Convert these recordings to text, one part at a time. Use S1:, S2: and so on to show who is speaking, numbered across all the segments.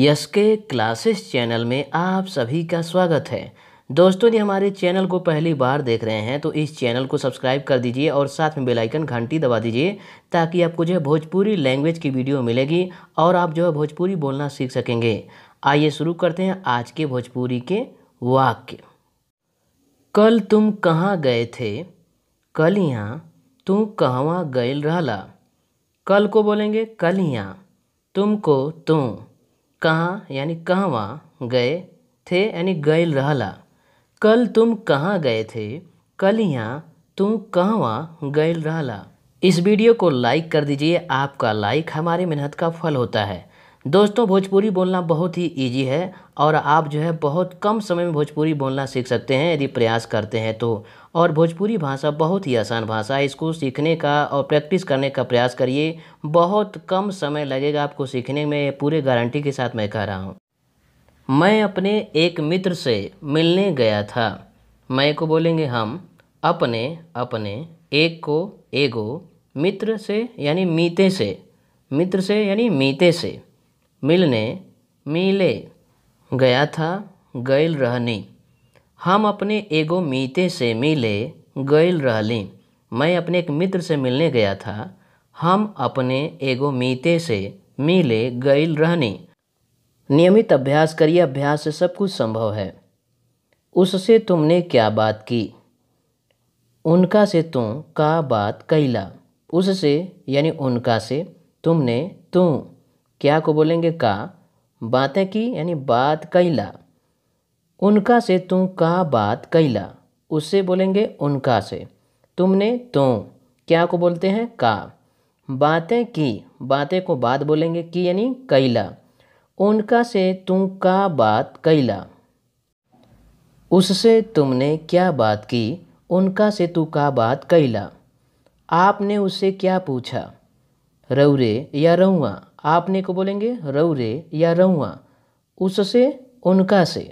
S1: यश के classes channel में आप सभी का स्वागत है दोस्तों यदि हमारे चैनल को पहली बार देख रहे हैं तो इस चैनल को सब्सक्राइब कर दीजिए और साथ में बेल आइकन घंटी दबा दीजिए ताकि आपको जो है भोजपुरी लैंग्वेज की वीडियो मिलेगी और आप जो है भोजपुरी बोलना सीख सकेंगे आइए शुरू करते हैं आज के भोजपुरी के वाक्य कल तुम कहाँ गए थे कल यहाँ तू कहाँ गयल रहला कल को बोलेंगे कल यहाँ तुमको तुम कहाँ यानी कहवा गए थे यानी गए रहला कल तुम कहाँ गए थे कल यहाँ तुम कहवा गयल रहला इस वीडियो को लाइक कर दीजिए आपका लाइक हमारी मेहनत का फल होता है दोस्तों भोजपुरी बोलना बहुत ही ईजी है और आप जो है बहुत कम समय में भोजपुरी बोलना सीख सकते हैं यदि प्रयास करते हैं तो और भोजपुरी भाषा बहुत ही आसान भाषा है इसको सीखने का और प्रैक्टिस करने का प्रयास करिए बहुत कम समय लगेगा आपको सीखने में पूरे गारंटी के साथ मैं कह रहा हूँ मैं अपने एक मित्र से मिलने गया था मैं को बोलेंगे हम अपने अपने एक को एगो मित्र से यानी मीते से मित्र से यानी मीते से मिलने मिले गया था गैल रहनी हम अपने एगो मीते से मिले गैल रहली मैं अपने एक मित्र से मिलने गया था हम अपने एगो मीते से मिले गैल रहनी नियमित अभ्यास करिए अभ्यास से सब कुछ संभव है उससे तुमने क्या बात की उनका से तू का बात कैला उससे यानी उनका से तुमने तू क्या को बोलेंगे का बातें की यानी बात कैला उनका से तू का बात कैला उससे बोलेंगे उनका से तुमने तो क्या को बोलते हैं का बातें की बातें को बात बोलेंगे की यानी कैला उनका से तू का बात कैला उससे तुमने क्या बात की उनका से तू का बात कैला आपने उससे क्या पूछा रौरे या रउआ आपने को बोलेंगे रौरे या रउआ उससे उनका से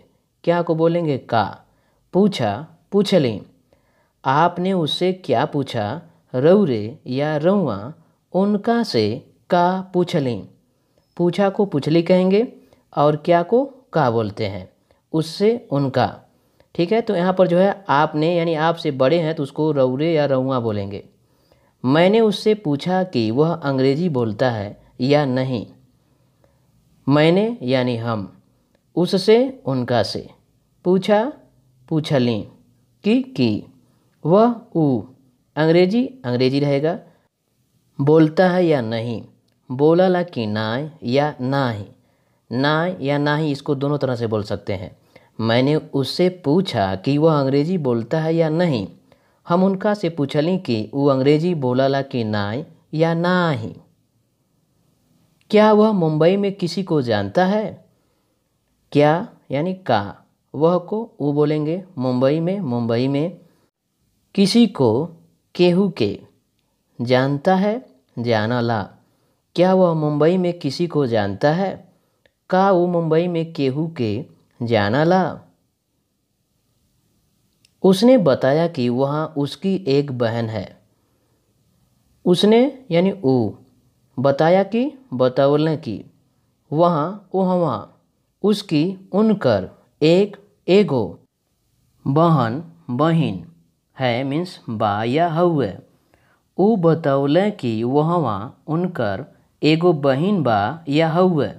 S1: क्या को बोलेंगे का पूछा पूछ लें आपने उससे क्या पूछा रौरे या रऊआ उनका से का पूछ लें पूछा को पूछली कहेंगे और क्या को का बोलते हैं उससे उनका ठीक है तो यहाँ पर जो है आपने यानी आपसे बड़े हैं तो उसको रौरे या रउआ बोलेंगे मैंने उससे पूछा कि वह अंग्रेजी बोलता है या नहीं मैंने यानी हम उससे उनका से पूछा पूछा लें कि की वह ऊ अंग्रेजी अंग्रेजी रहेगा बोलता है या नहीं बोला ला कि ना या ना ही ना या ना ही इसको दोनों तरह से बोल सकते हैं मैंने उससे पूछा कि वह अंग्रेजी बोलता है या नहीं हम उनका से पूछ ली कि वो अंग्रेजी बोला ला कि ना या ना ही क्या वह मुंबई में किसी को जानता है क्या यानी का वह को वो बोलेंगे मुंबई में मुंबई में किसी को केहू के जानता है जाना ला क्या वह मुंबई में किसी को जानता है का वो मुंबई में केहू के जाना ला उसने बताया कि वहाँ उसकी एक बहन है उसने यानी वो बताया कि बतौलने की वहाँ वह वहाँ उसकी उनकर एक एगो बहन बहिन है मीन्स बा या हुए उ बतौल कि वहाँ उनकर एगो बहिन बा या हुए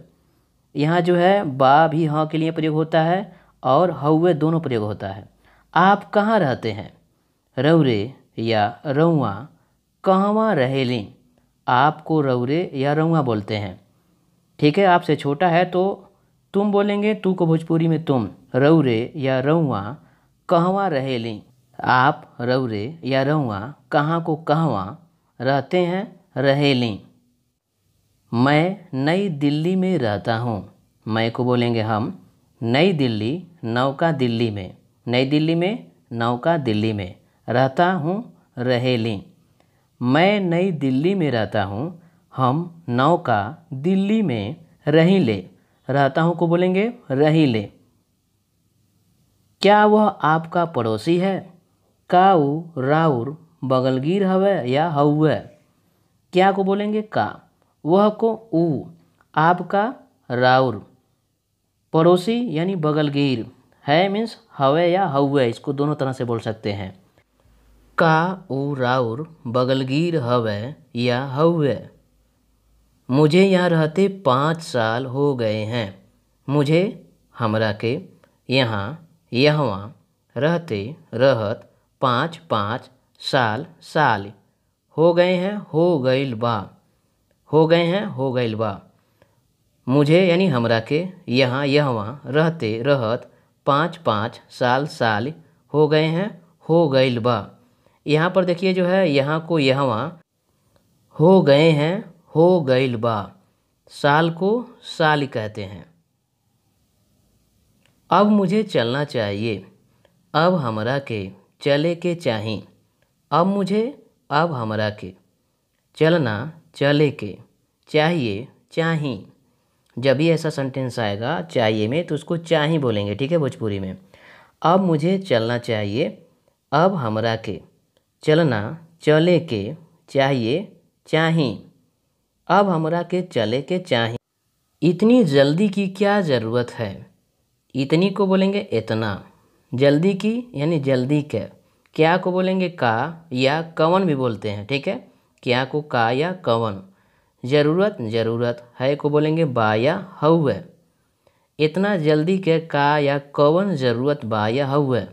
S1: यहाँ जो है बा भी हाँ के लिए प्रयोग होता है और हुए दोनों प्रयोग होता है आप कहाँ रहते हैं रौरे या रौआ कहवा रहेली आप को रौरे या रउआ बोलते हैं ठीक है आपसे छोटा है तो तुम बोलेंगे तू को भोजपुरी में तुम रौरे या रउआ कहवा रहेली आप रौरे या रउआ कहाँ को कहवा रहते हैं रहेली मैं नई दिल्ली में रहता हूँ मैं को बोलेंगे हम नई दिल्ली नौका दिल्ली में नई दिल्ली में नौका दिल्ली में रहता हूँ रहेली मैं नई दिल्ली में रहता हूँ हम नौ का दिल्ली में रही ले रहता हूँ को बोलेंगे रही ले क्या वह आपका पड़ोसी है काऊ राउर बगलगीर हवे या हवे क्या को बोलेंगे का वह को ऊ आपका राउर पड़ोसी यानी बगलगीर है मीन्स हवे या हवे इसको दोनों तरह से बोल सकते हैं का उ राउर बगलगीर हवे या हवे मुझे यहाँ रहते पाँच साल हो गए हैं मुझे हमरा के यहाँ यहाँ रहते रहत पाँच पाँच साल साल हो गए हैं हो गइल बा हो गए हैं हो गइल बा मुझे यानी हमरा के यहाँ यहाँ रहते रहत पाँच पाँच साल साल हो गए हैं हो गइल बा यहाँ पर देखिए जो है यहाँ को यह वहाँ हो गए हैं हो गईल बा साल को साल कहते हैं अब मुझे चलना चाहिए अब हमरा के चले के चाहे अब मुझे अब हमरा के चलना चले के चाहिए चाहे जब भी ऐसा सेंटेंस आएगा चाहिए में तो उसको चाहिए बोलेंगे ठीक है भोजपुरी में अब मुझे चलना चाहिए अब हमरा के चलना चले के चाहिए चाहें अब हमरा के चले के चाहे इतनी जल्दी की क्या ज़रूरत है इतनी को बोलेंगे इतना जल्दी की यानी जल्दी के क्या को बोलेंगे का या कवन भी बोलते हैं ठीक है क्या को का या कवन ज़रूरत ज़रूरत है को बोलेंगे बा या हवे इतना जल्दी के का या कवन ज़रूरत बा या हवे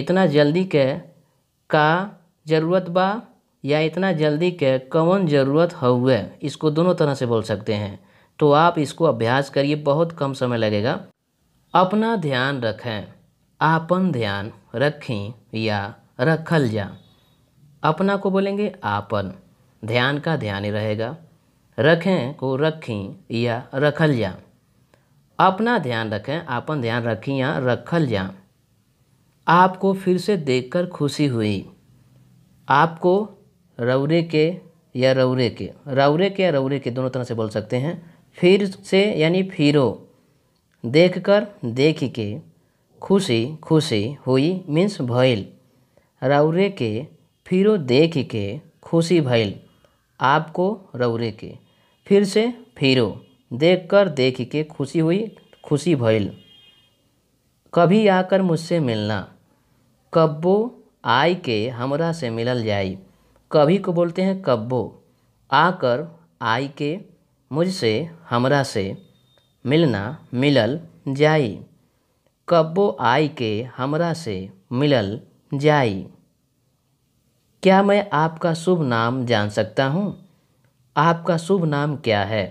S1: इतना जल्दी के का जरूरत बा या इतना जल्दी के कौन जरूरत हुए इसको दोनों तरह से बोल सकते हैं तो आप इसको अभ्यास करिए बहुत कम समय लगेगा अपना ध्यान रखें आपन ध्यान रखें या रखल जा अपना को बोलेंगे आपन ध्यान का ध्यान ही रहेगा रखें को रखें या रखल जा अपना ध्यान रखें आपन ध्यान रखें या रखल जा आपको फिर से देखकर खुशी हुई आपको रौरे के या रौरे के रौरे के या रौरे के दोनों तरह से बोल सकते हैं फिर से यानी फिरो देख कर देख के खुशी खुशी हुई मीन्स भइल रौरे के फिरो देख के खुशी भइल आपको रौरे के फिर से फिरो देख कर देख के खुशी हुई खुशी भइल कभी आकर मुझसे मिलना कब्बो आय के हमरा से मिलल जाई कभी को बोलते हैं कब्बो आकर आय के मुझसे हमरा से मिलना मिलल जाई कब्बो आय के हमरा से मिलल जाई क्या मैं आपका शुभ नाम जान सकता हूँ आपका शुभ नाम क्या है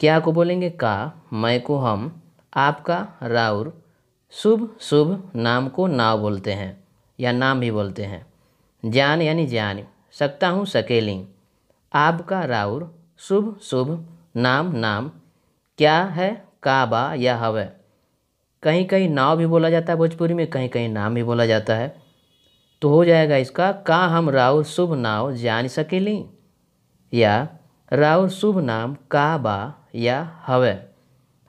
S1: क्या को बोलेंगे का मैं को हम आपका राउर शुभ शुभ नाम को नाव बोलते हैं या नाम भी बोलते हैं ज्ञान यानी ज्ञान सकता हूँ सकेली आपका राउर शुभ शुभ नाम नाम क्या है काबा या हवे कहीं कहीं नाव भी बोला जाता है भोजपुरी में कहीं कहीं नाम भी बोला जाता है तो हो जाएगा इसका का हम राउर शुभ नाव जान सकेली या राउर शुभ नाम काबा या हवे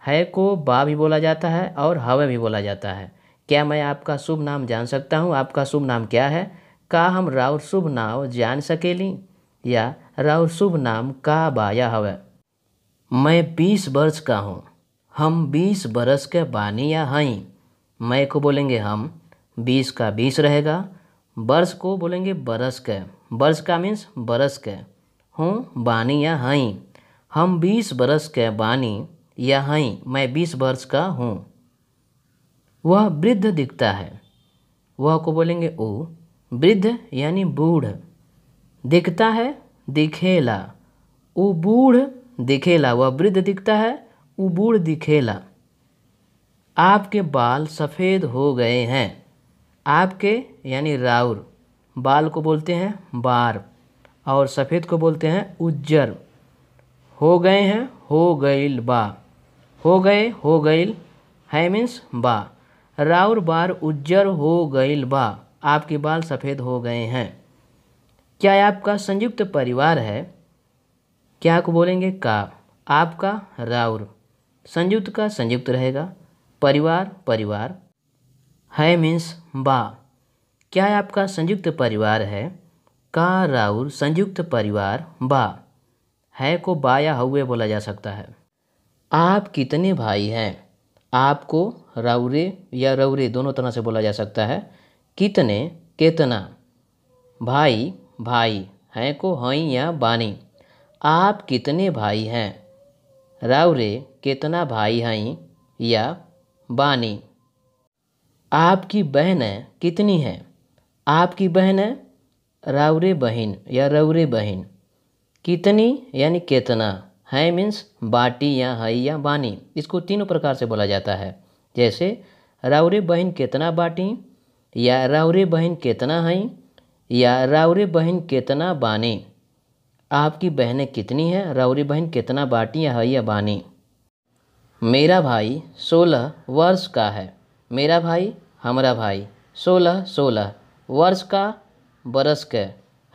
S1: है को बा भी बोला जाता है और हवे भी बोला जाता है क्या मैं आपका शुभ नाम जान सकता हूँ आपका शुभ नाम क्या है का हम राउर शुभ नाम जान सकेली या राउर शुभ नाम का बा या हवे मैं बीस वर्ष का हूँ हम बीस बरस के बानी या हई मैं को बोलेंगे हम बीस का बीस रहेगा वर्ष को बोलेंगे बरस के वर्ष का मीन्स बरस के हूँ बानी या हई हम बीस बरस के बानी या मैं बीस वर्ष का हूँ वह वृद्ध दिखता है वह को बोलेंगे ओ वृद्ध यानी बूढ़ दिखता है दिखेला वो बूढ़ दिखेला वह वृद्ध दिखता है वो बूढ़ दिखेला आपके बाल सफ़ेद हो गए हैं आपके यानी राउर बाल को बोलते हैं बार और सफ़ेद को बोलते हैं उज्जर हो गए हैं हो गई बा हो गए हो गईल है मीन्स बा राउर बार उज्जर हो गईल बा आपके बाल सफ़ेद हो गए हैं क्या आपका संयुक्त परिवार है क्या को बोलेंगे का आपका राउर संयुक्त का संयुक्त रहेगा परिवार परिवार है मीन्स बा क्या आपका संयुक्त परिवार है का राउर संयुक्त परिवार बा है को बा या हुए बोला जा सकता है आप कितने भाई हैं आपको राउरे या रवरे दोनों तरह से बोला जा सकता है कितने कितना भाई भाई हैं को हई या बानी आप कितने भाई हैं राउरे कितना भाई हैं या बानी आपकी बहनें कितनी हैं आपकी बहनें राउरे बहन या रउरे बहन कितनी यानी कितना है मीन्स बाटी या हई या बानी इसको तीनों प्रकार से बोला जाता है जैसे रावरे बहन कितना बाटी या रावरे बहन कितना हई या रावरे बहन कितना बानी आपकी बहनें कितनी हैं रावरी बहन कितना बाटी या हई या बानी मेरा भाई सोलह वर्ष का है मेरा भाई हमारा भाई सोलह सोलह वर्ष का बरस के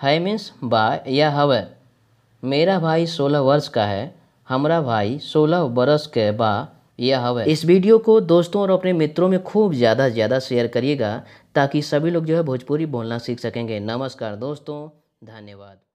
S1: है मीन्स बा या हवे मेरा भाई सोलह वर्ष का है हमारा भाई सोलह बरस के बा यह है इस वीडियो को दोस्तों और अपने मित्रों में खूब ज़्यादा से ज़्यादा शेयर करिएगा ताकि सभी लोग जो है भोजपुरी बोलना सीख सकेंगे नमस्कार दोस्तों धन्यवाद